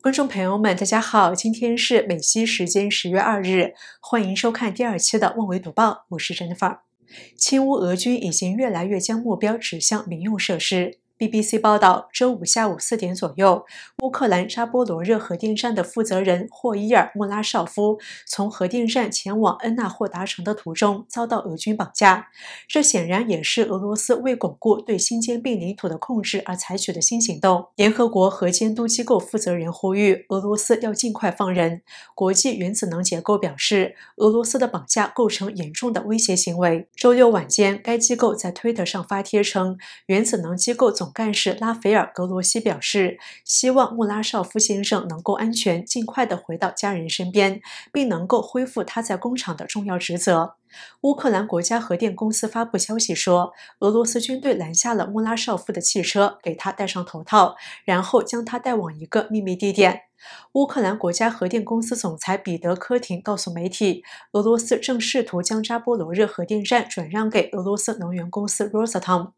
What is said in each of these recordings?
观众朋友们，大家好，今天是美西时间十月二日，欢迎收看第二期的《万维读报》，我是 Jennifer。亲乌俄军已经越来越将目标指向民用设施。BBC 报道，周五下午四点左右，乌克兰扎波罗热核电站的负责人霍伊尔·穆拉绍夫从核电站前往恩纳霍达城的途中遭到俄军绑架。这显然也是俄罗斯为巩固对新兼并领土的控制而采取的新行动。联合国核监督机构负责人呼吁俄罗斯要尽快放人。国际原子能结构表示，俄罗斯的绑架构成严重的威胁行为。周六晚间，该机构在推特上发帖称，原子能机构总。干事拉斐尔·格罗西表示，希望穆拉绍夫先生能够安全、尽快地回到家人身边，并能够恢复他在工厂的重要职责。乌克兰国家核电公司发布消息说，俄罗斯军队拦下了穆拉绍夫的汽车，给他戴上头套，然后将他带往一个秘密地点。乌克兰国家核电公司总裁彼得科廷告诉媒体，俄罗斯正试图将扎波罗热核电站转让给俄罗斯能源公司 Rosatom。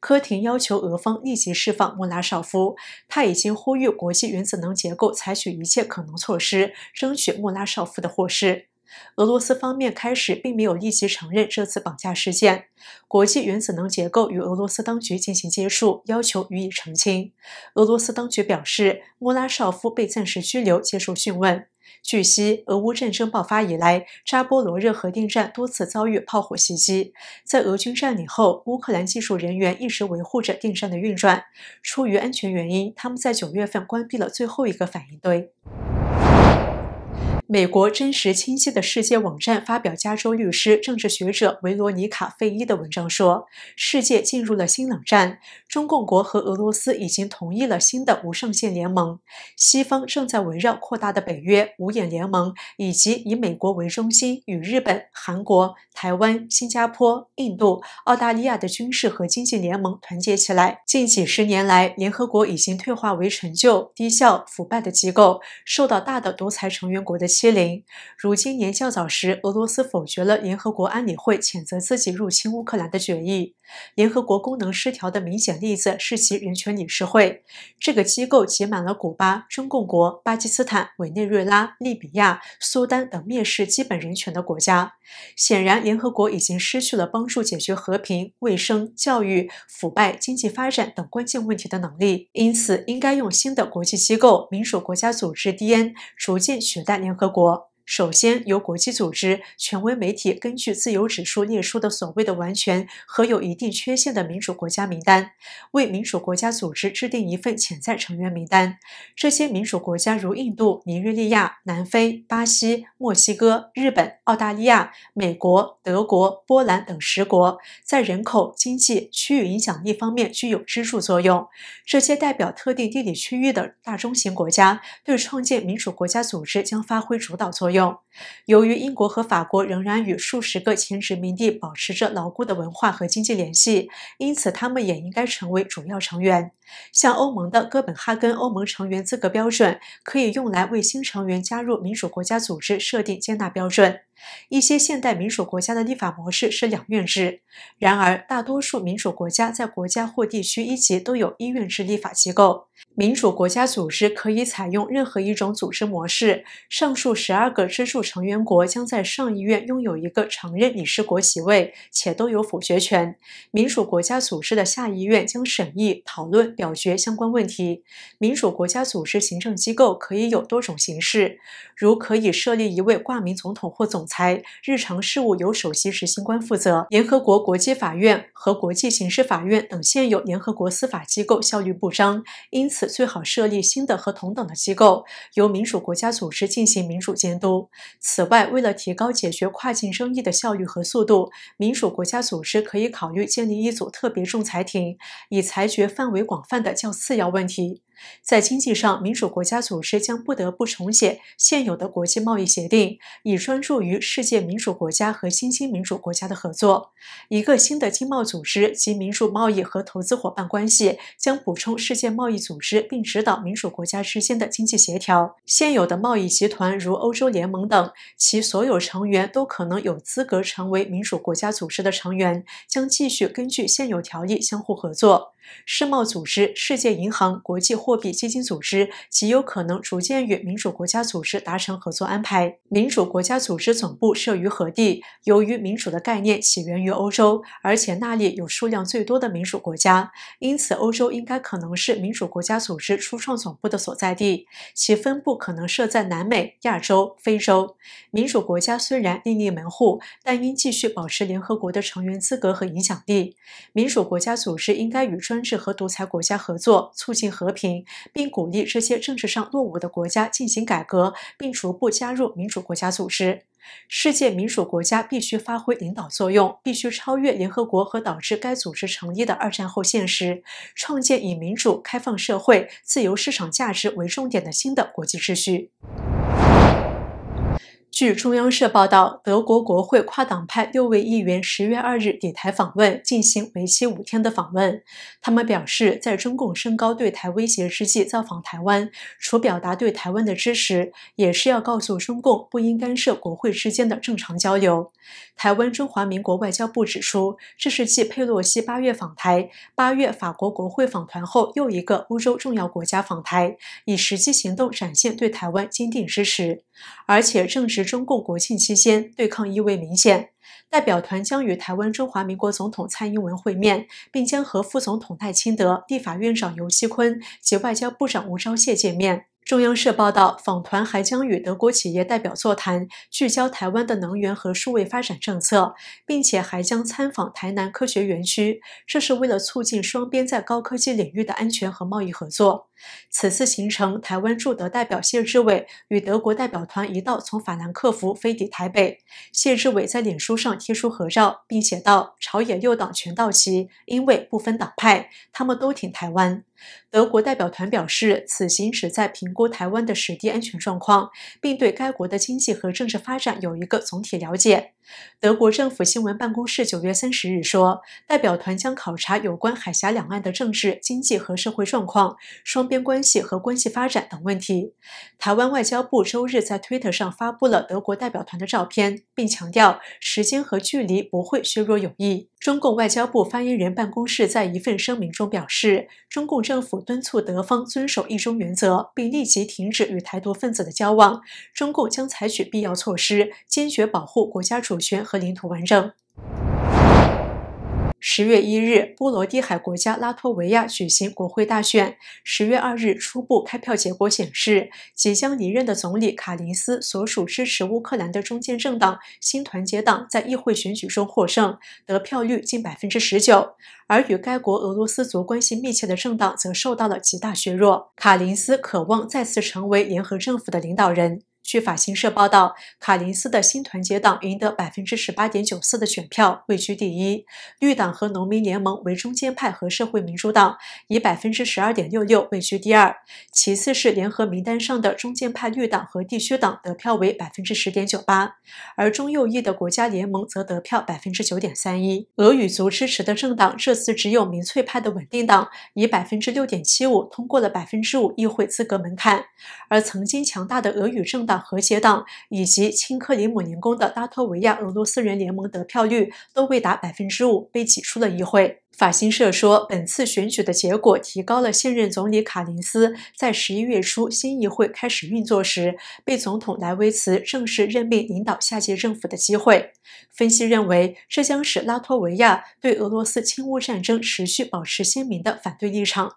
科廷要求俄方立即释放莫拉少夫，他已经呼吁国际原子能机构采取一切可能措施，争取莫拉少夫的获释。俄罗斯方面开始并没有立即承认这次绑架事件。国际原子能机构与俄罗斯当局进行接触，要求予以澄清。俄罗斯当局表示，穆拉绍夫被暂时拘留，接受讯问。据悉，俄乌战争爆发以来，扎波罗热核电站多次遭遇炮火袭击。在俄军占领后，乌克兰技术人员一直维护着电站的运转。出于安全原因，他们在九月份关闭了最后一个反应堆。美国真实清晰的世界网站发表加州律师、政治学者维罗尼卡·费伊的文章说：“世界进入了新冷战，中共国和俄罗斯已经同意了新的无上限联盟。西方正在围绕扩大的北约、五眼联盟以及以美国为中心与日本、韩国、台湾、新加坡、印度、澳大利亚的军事和经济联盟团结起来。近几十年来，联合国已经退化为陈旧、低效、腐败的机构，受到大的独裁成员国的。”欺凌。如今年较早时，俄罗斯否决了联合国安理会谴责自己入侵乌克兰的决议。联合国功能失调的明显例子是其人权理事会，这个机构挤满了古巴、中共国、巴基斯坦、委内瑞拉、利比亚、苏丹等蔑视基本人权的国家。显然，联合国已经失去了帮助解决和平、卫生、教育、腐败、经济发展等关键问题的能力，因此应该用新的国际机构——民主国家组织 （D.N.） 逐渐取代联合国。首先，由国际组织、权威媒体根据自由指数列出的所谓的完全和有一定缺陷的民主国家名单，为民主国家组织制定一份潜在成员名单。这些民主国家如印度、尼日利亚、南非、巴西、墨西哥、日本、澳大利亚、美国、德国、波兰等十国，在人口、经济、区域影响力方面具有支柱作用。这些代表特定地理区域的大中型国家，对创建民主国家组织将发挥主导作用。用。由于英国和法国仍然与数十个前殖民地保持着牢固的文化和经济联系，因此他们也应该成为主要成员。像欧盟的哥本哈根，欧盟成员资格标准可以用来为新成员加入民主国家组织设定接纳标准。一些现代民主国家的立法模式是两院制，然而大多数民主国家在国家或地区一级都有一院制立法机构。民主国家组织可以采用任何一种组织模式。上述十二个支柱成员国将在上议院拥有一个常任理事国席位，且都有否决权。民主国家组织的下议院将审议、讨论、表决相关问题。民主国家组织行政机构可以有多种形式，如可以设立一位挂名总统或总。裁日常事务由首席执行官负责。联合国国际法院和国际刑事法院等现有联合国司法机构效率不彰，因此最好设立新的和同等的机构，由民主国家组织进行民主监督。此外，为了提高解决跨境争议的效率和速度，民主国家组织可以考虑建立一组特别仲裁庭，以裁决范围广泛的较次要问题。在经济上，民主国家组织将不得不重写现有的国际贸易协定，以专注于。世界民主国家和新兴民主国家的合作，一个新的经贸组织及民主贸易和投资伙伴关系将补充世界贸易组织，并指导民主国家之间的经济协调。现有的贸易集团如欧洲联盟等，其所有成员都可能有资格成为民主国家组织的成员，将继续根据现有条例相互合作。世贸组织、世界银行、国际货币基金组织极有可能逐渐与民主国家组织达成合作安排。民主国家组织总部设于何地？由于民主的概念起源于欧洲，而且那里有数量最多的民主国家，因此欧洲应该可能是民主国家组织初创总部的所在地。其分布可能设在南美、亚洲、非洲。民主国家虽然另立门户，但应继续保持联合国的成员资格和影响力。民主国家组织应该与专。专制和独裁国家合作，促进和平，并鼓励这些政治上落伍的国家进行改革，并逐步加入民主国家组织。世界民主国家必须发挥领导作用，必须超越联合国和导致该组织成立的二战后现实，创建以民主、开放社会、自由市场价值为重点的新的国际秩序。据中央社报道，德国国会跨党派六位议员十月二日抵台访问，进行为期五天的访问。他们表示，在中共升高对台威胁之际造访台湾，除表达对台湾的支持，也是要告诉中共不应干涉国会之间的正常交流。台湾中华民国外交部指出，这是继佩洛西八月访台、八月法国国会访团后又一个欧洲重要国家访台，以实际行动展现对台湾坚定支持，而且正值。中共国庆期间对抗意味明显，代表团将与台湾中华民国总统蔡英文会面，并将和副总统赖清德、立法院长游锡堃及外交部长吴钊燮见面。中央社报道，访团还将与德国企业代表座谈，聚焦台湾的能源和数位发展政策，并且还将参访台南科学园区。这是为了促进双边在高科技领域的安全和贸易合作。此次行程，台湾驻德代表谢志伟与德国代表团一道从法兰克福飞抵台北。谢志伟在脸书上贴出合照，并写道：“朝野右党全到齐，因为不分党派，他们都挺台湾。”德国代表团表示，此行旨在评估台湾的实地安全状况，并对该国的经济和政治发展有一个总体了解。德国政府新闻办公室九月三十日说，代表团将考察有关海峡两岸的政治、经济和社会状况，双边。关系和关系发展等问题。台湾外交部周日在推特上发布了德国代表团的照片，并强调时间和距离不会削弱友谊。中共外交部发言人办公室在一份声明中表示，中共政府敦促德方遵守一中原则，并立即停止与台独分子的交往。中共将采取必要措施，坚决保护国家主权和领土完整。十月一日，波罗的海国家拉脱维亚举行国会大选。十月二日，初步开票结果显示，即将离任的总理卡林斯所属支持乌克兰的中间政党“新团结党”在议会选举中获胜，得票率近百分之十九。而与该国俄罗斯族关系密切的政党则受到了极大削弱。卡林斯渴望再次成为联合政府的领导人。据法新社报道，卡林斯的新团结党赢得百分之十八点九四的选票，位居第一。绿党和农民联盟为中间派和社会民主党，以百分之十二点六六位居第二。其次是联合名单上的中间派绿党和地区党得票为百分之十点九八，而中右翼的国家联盟则得票百分之九点三一。俄语族支持的政党这次只有民粹派的稳定党以百分之六点七五通过了百分之五议会资格门槛，而曾经强大的俄语政党。和谐党以及亲克里姆林宫的拉脱维亚俄罗斯人联盟得票率都未达百分之五，被挤出了议会。法新社说，本次选举的结果提高了现任总理卡林斯在十一月初新议会开始运作时被总统莱维茨正式任命领导下届政府的机会。分析认为，这将使拉脱维亚对俄罗斯侵乌战争持续保持鲜明的反对立场。